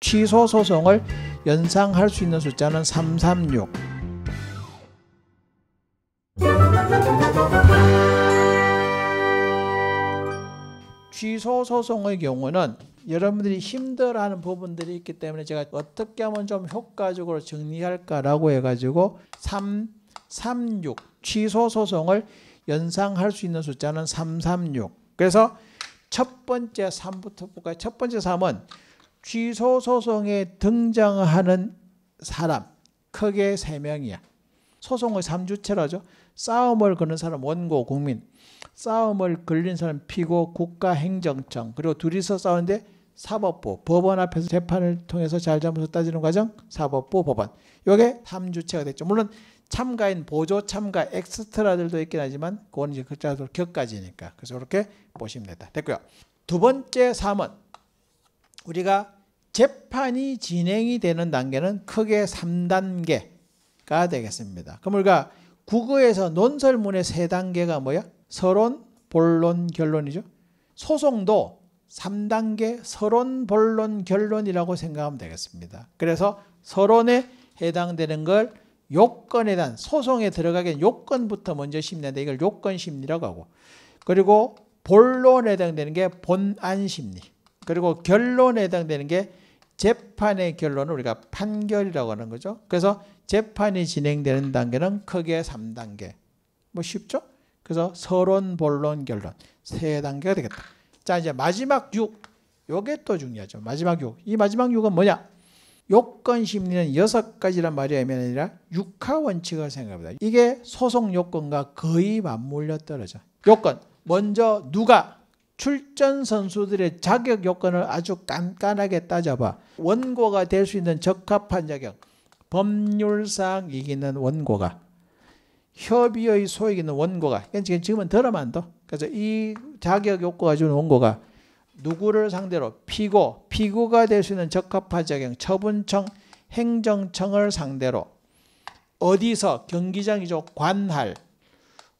취소 소송을 연상할 수 있는 숫자는 336. 취소 소송의 경우는 여러분들이 힘들어하는 부분들이 있기 때문에 제가 어떻게 하면 좀 효과적으로 정리할까라고 해가지고 3, 3, 6 취소 소송을 연상할 수 있는 숫자는 3, 3, 6 그래서 첫 번째 3부터 볼까요? 첫 번째 3은 취소소송에 등장하는 사람 크게 세명이야 소송의 3주체라죠. 싸움을 거는 사람 원고 국민, 싸움을 걸린 사람 피고 국가행정청, 그리고 둘이서 싸우는데 사법부, 법원 앞에서 재판을 통해서 잘잘못을 따지는 과정, 사법부, 법원. 이게 3주체가 됐죠. 물론 참가인, 보조 참가, 엑스트라들도 있긴 하지만 그건 이제 그자들 격까지니까. 그래서 그렇게 보시면 됩니다 됐고요. 두 번째 사문 우리가 재판이 진행이 되는 단계는 크게 3단계가 되겠습니다. 그럼 우리가 국어에서 논설문의 세 단계가 뭐야? 서론, 본론, 결론이죠. 소송도 3단계 서론, 본론, 결론이라고 생각하면 되겠습니다. 그래서 서론에 해당되는 걸 요건에 대한 소송에 들어가게 요건부터 먼저 심리인데 이걸 요건 심리라고 하고 그리고 본론에 해당되는 게 본안 심리 그리고 결론에 해당되는 게 재판의 결론을 우리가 판결이라고 하는 거죠. 그래서 재판이 진행되는 단계는 크게 3단계. 뭐 쉽죠? 그래서 서론, 본론, 결론. 세 단계가 되겠다. 자, 이제 마지막 6. 요게 또 중요하죠. 마지막 6. 이 마지막 6은 뭐냐? 요건 심리는 여섯 가지란 말이 아니라 육하 원칙을 생각합니다. 이게 소송 요건과 거의 맞물려 떨어져. 요건. 먼저 누가 출전 선수들의 자격 요건을 아주 깐깐하게 따져봐. 원고가 될 수 있는 적합한 자격. 법률상 이기는 원고가. 협의의 소액 있는 원고가. 그러니까 지금은 덜어만 더. 그래서 이 자격 요건가 주는 원고가 누구를 상대로 피고, 피고가 될 수 있는 적합한 자격. 처분청, 행정청을 상대로 어디서 경기장이죠. 관할,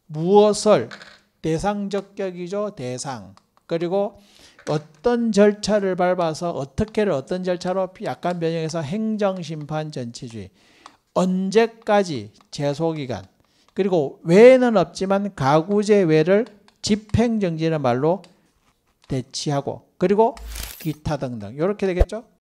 무엇을 대상적격이죠. 대상. 그리고 어떤 절차를 밟아서 어떻게를 어떤 절차로 약간 변형해서 행정심판 전체주의 언제까지 재소기간 그리고 외에는 없지만 가구제 외를 집행정지는 말로 대치하고 그리고 기타 등등 이렇게 되겠죠.